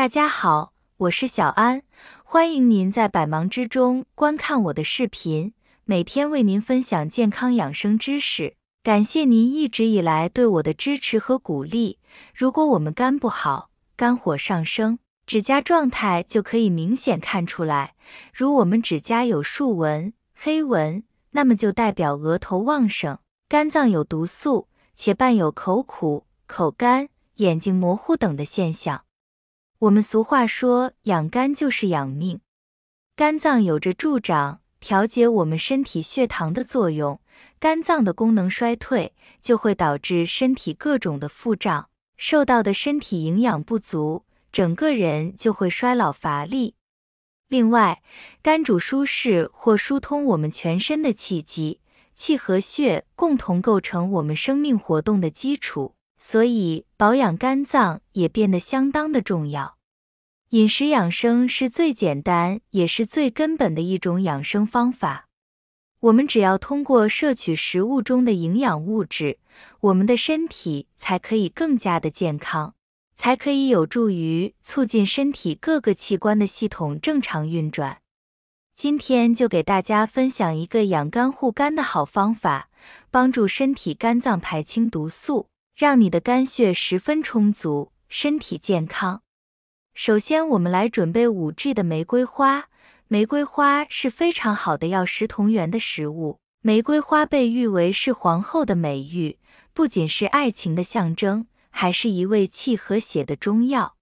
大家好，我是小安，欢迎您在百忙之中观看我的视频，每天为您分享健康养生知识。感谢您一直以来对我的支持和鼓励。如果我们肝不好，肝火上升，指甲状态就可以明显看出来。如我们指甲有竖纹、黑纹，那么就代表额头旺盛，肝脏有毒素，且伴有口苦、口干、眼睛模糊等的现象。我们俗话说，养肝就是养命。肝脏有着助长、调节我们身体血糖的作用，肝脏的功能衰退，就会导致身体各种的腹胀，受到的身体营养不足，整个人就会衰老乏力。另外，肝主舒适或疏通我们全身的气机，气和血共同构成我们生命活动的基础。所以保养肝脏也变得相当的重要。饮食养生是最简单也是最根本的一种养生方法。我们只要通过摄取食物中的营养物质，我们的身体才可以更加的健康，才可以有助于促进身体各个器官的系统正常运转。今天就给大家分享一个养肝护肝的好方法，帮助身体肝脏排清毒素。让你的肝血十分充足，身体健康。首先，我们来准备五 g 的玫瑰花。玫瑰花是非常好的药食同源的食物，玫瑰花被誉为是“皇后的美誉”，不仅是爱情的象征，还是一味气和血的中药。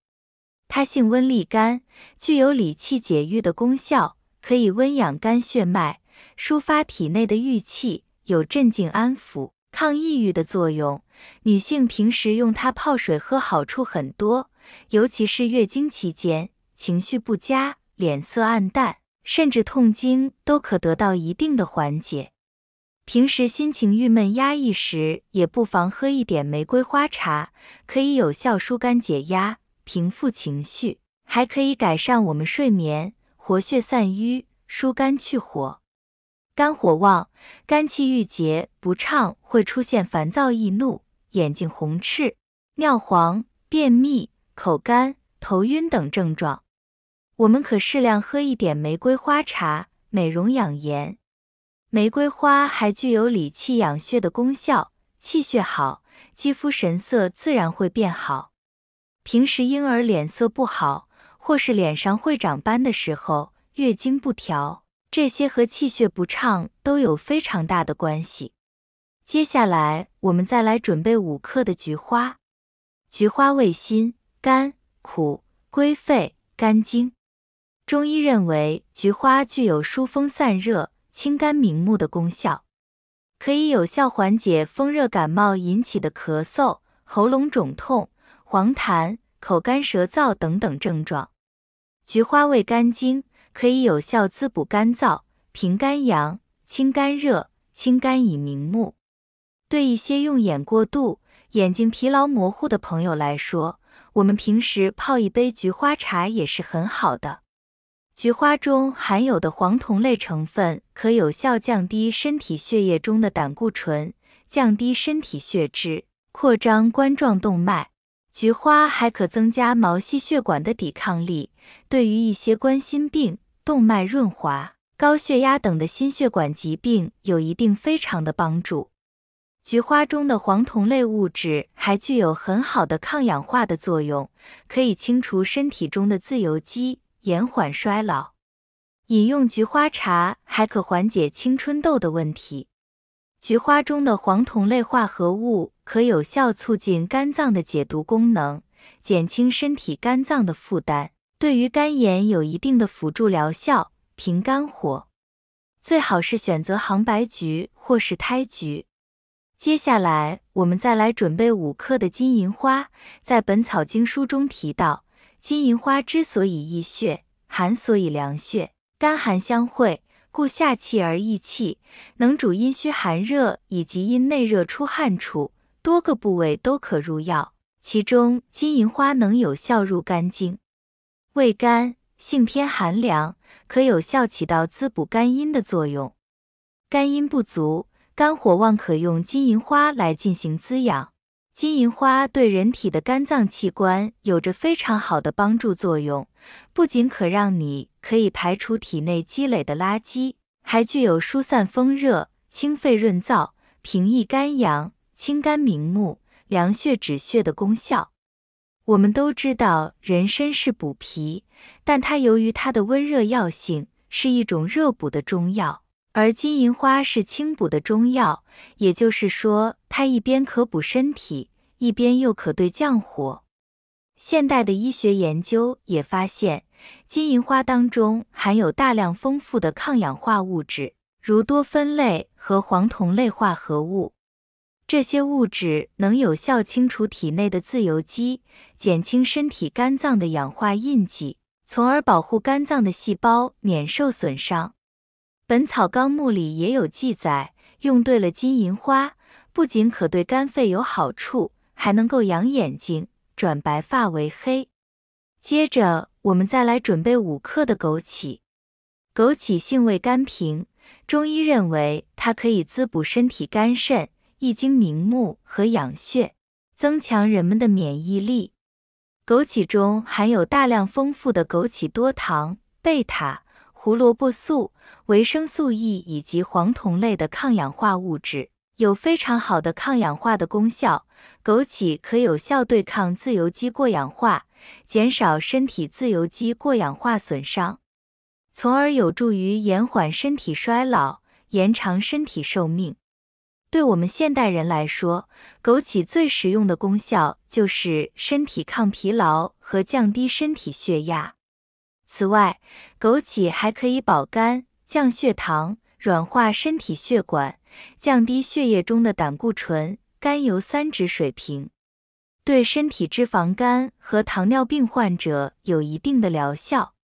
它性温利肝，具有理气解郁的功效，可以温养肝血脉，抒发体内的郁气，有镇静安抚。抗抑郁的作用，女性平时用它泡水喝好处很多，尤其是月经期间，情绪不佳、脸色暗淡，甚至痛经都可得到一定的缓解。平时心情郁闷、压抑时，也不妨喝一点玫瑰花茶，可以有效疏肝解压、平复情绪，还可以改善我们睡眠，活血散瘀、疏肝去火。肝火旺，肝气郁结不畅，会出现烦躁易怒、眼睛红赤、尿黄、便秘、口干、头晕等症状。我们可适量喝一点玫瑰花茶，美容养颜。玫瑰花还具有理气养血的功效，气血好，肌肤神色自然会变好。平时婴儿脸色不好，或是脸上会长斑的时候，月经不调。这些和气血不畅都有非常大的关系。接下来我们再来准备五克的菊花。菊花味辛、甘、苦，归肺、肝经。中医认为，菊花具有疏风散热、清肝明目的功效，可以有效缓解风热感冒引起的咳嗽、喉咙肿痛、黄痰、口干舌燥等等症状。菊花味肝经。可以有效滋补肝脏，平肝阳，清肝热，清肝以明目。对一些用眼过度、眼睛疲劳模糊的朋友来说，我们平时泡一杯菊花茶也是很好的。菊花中含有的黄酮类成分，可有效降低身体血液中的胆固醇，降低身体血脂，扩张冠状动脉。菊花还可增加毛细血管的抵抗力，对于一些冠心病。动脉润滑、高血压等的心血管疾病有一定非常的帮助。菊花中的黄酮类物质还具有很好的抗氧化的作用，可以清除身体中的自由基，延缓衰老。饮用菊花茶还可缓解青春痘的问题。菊花中的黄酮类化合物可有效促进肝脏的解毒功能，减轻身体肝脏的负担。对于肝炎有一定的辅助疗效，平肝火，最好是选择杭白菊或是胎菊。接下来我们再来准备五克的金银花，在《本草经书中提到，金银花之所以益血寒，所以凉血，肝寒相会，故下气而益气，能主阴虚寒热以及因内热出汗处，多个部位都可入药，其中金银花能有效入肝经。味甘，性偏寒凉，可有效起到滋补肝阴的作用。肝阴不足、肝火旺，可用金银花来进行滋养。金银花对人体的肝脏器官有着非常好的帮助作用，不仅可让你可以排除体内积累的垃圾，还具有疏散风热、清肺润燥、平抑肝阳、清肝明目、凉血止血的功效。我们都知道人参是补脾，但它由于它的温热药性，是一种热补的中药；而金银花是清补的中药。也就是说，它一边可补身体，一边又可对降火。现代的医学研究也发现，金银花当中含有大量丰富的抗氧化物质，如多酚类和黄酮类化合物。这些物质能有效清除体内的自由基，减轻身体肝脏的氧化印记，从而保护肝脏的细胞免受损伤。《本草纲目》里也有记载，用对了金银花，不仅可对肝肺有好处，还能够养眼睛，转白发为黑。接着，我们再来准备五克的枸杞。枸杞性味甘平，中医认为它可以滋补身体肝肾。益精明目和养血，增强人们的免疫力。枸杞中含有大量丰富的枸杞多糖、贝塔胡萝卜素、维生素 E 以及黄酮类的抗氧化物质，有非常好的抗氧化的功效。枸杞可有效对抗自由基过氧化，减少身体自由基过氧化损伤，从而有助于延缓身体衰老，延长身体寿命。对我们现代人来说，枸杞最实用的功效就是身体抗疲劳和降低身体血压。此外，枸杞还可以保肝、降血糖、软化身体血管、降低血液中的胆固醇、甘油三酯水平，对身体脂肪肝和糖尿病患者有一定的疗效。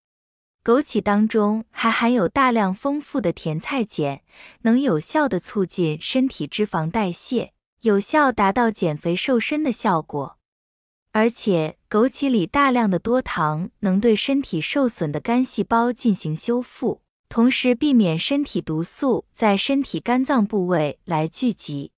枸杞当中还含有大量丰富的甜菜碱，能有效的促进身体脂肪代谢，有效达到减肥瘦身的效果。而且枸杞里大量的多糖能对身体受损的肝细胞进行修复，同时避免身体毒素在身体肝脏部位来聚集。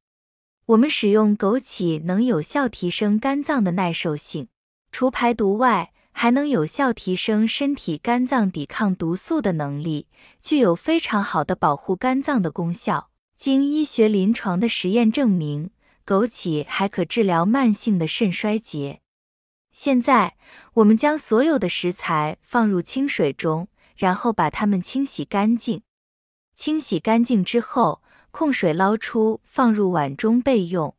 我们使用枸杞能有效提升肝脏的耐受性，除排毒外。还能有效提升身体肝脏抵抗毒素的能力，具有非常好的保护肝脏的功效。经医学临床的实验证明，枸杞还可治疗慢性的肾衰竭。现在，我们将所有的食材放入清水中，然后把它们清洗干净。清洗干净之后，控水捞出，放入碗中备用。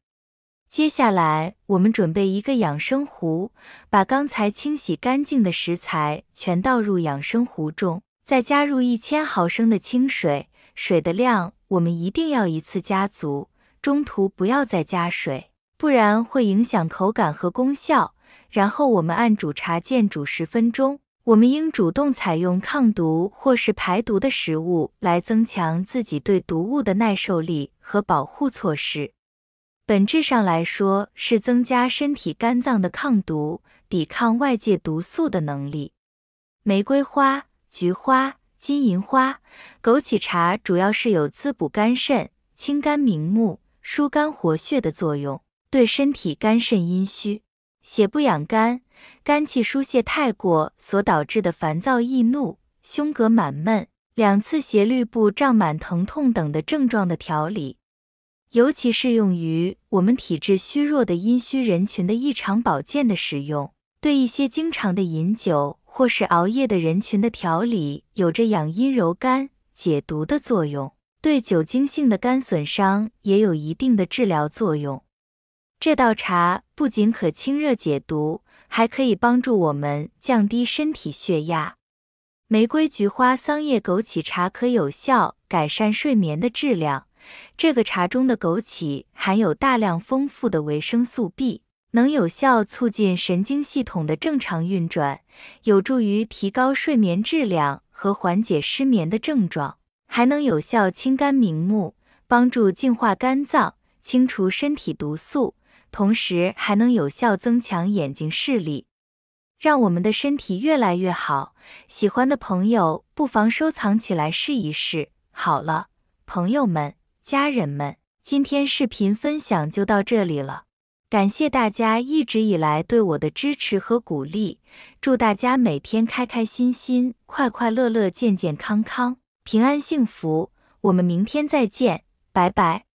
接下来，我们准备一个养生壶，把刚才清洗干净的食材全倒入养生壶中，再加入一千毫升的清水。水的量我们一定要一次加足，中途不要再加水，不然会影响口感和功效。然后我们按煮茶键煮十分钟。我们应主动采用抗毒或是排毒的食物，来增强自己对毒物的耐受力和保护措施。本质上来说是增加身体肝脏的抗毒、抵抗外界毒素的能力。玫瑰花、菊花、金银花、枸杞茶主要是有滋补肝肾、清肝明目、疏肝活血的作用，对身体肝肾阴虚、血不养肝、肝气疏泄太过所导致的烦躁易怒、胸膈满闷、两次斜律部胀满疼痛等的症状的调理。尤其适用于我们体质虚弱的阴虚人群的异常保健的使用，对一些经常的饮酒或是熬夜的人群的调理，有着养阴柔肝、解毒的作用，对酒精性的肝损伤也有一定的治疗作用。这道茶不仅可清热解毒，还可以帮助我们降低身体血压。玫瑰、菊花、桑叶、枸杞茶可有效改善睡眠的质量。这个茶中的枸杞含有大量丰富的维生素 B，能有效促进神经系统的正常运转，有助于提高睡眠质量和缓解失眠的症状，还能有效清肝明目，帮助净化肝脏、清除身体毒素，同时还能有效增强眼睛视力，让我们的身体越来越好。喜欢的朋友不妨收藏起来试一试。好了，朋友们。家人们，今天视频分享就到这里了，感谢大家一直以来对我的支持和鼓励，祝大家每天开开心心、快快乐乐、健健康康、平安幸福，我们明天再见，拜拜。